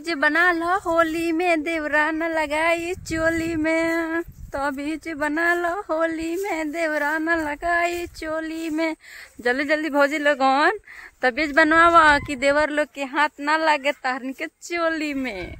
अभी बना लो होली में देवरान लगाई चोली में तो बना लो होली में देवराना लगाई चोली में जल्दी जल्दी भौजी लोग तबीज बनवा कि देवर लोग के हाथ ना लगे तारन के चोली में